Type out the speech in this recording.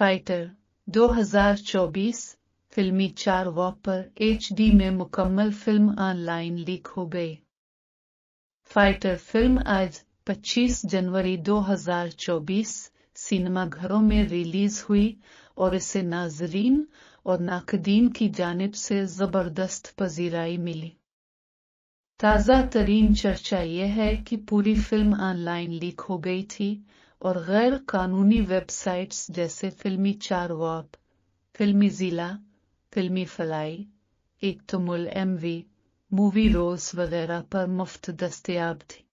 fighter 2024 फिल्मी चार वॉपर HD में मुकम्मल फिल्म ऑनलाइन लीक हो गई फाइटर फिल्म आज 25 जनवरी 2024 सिनेमा घरों में रिलीज हुई और इसे नाजरीन और नाकदीन की जानब से जबरदस्त पजीराई मिली ताज़ा तरीन चर्चा यह है कि पूरी फिल्म ऑनलाइन लीक हो गई थी और गैर कानूनी वेबसाइट्स जैसे फिल्मी चार वॉप फिल्मी जिला फिल्मी फलाई एक तुमुल तो एमवी मूवी रोल्स वगैरह पर मुफ्त दस्तियाब थी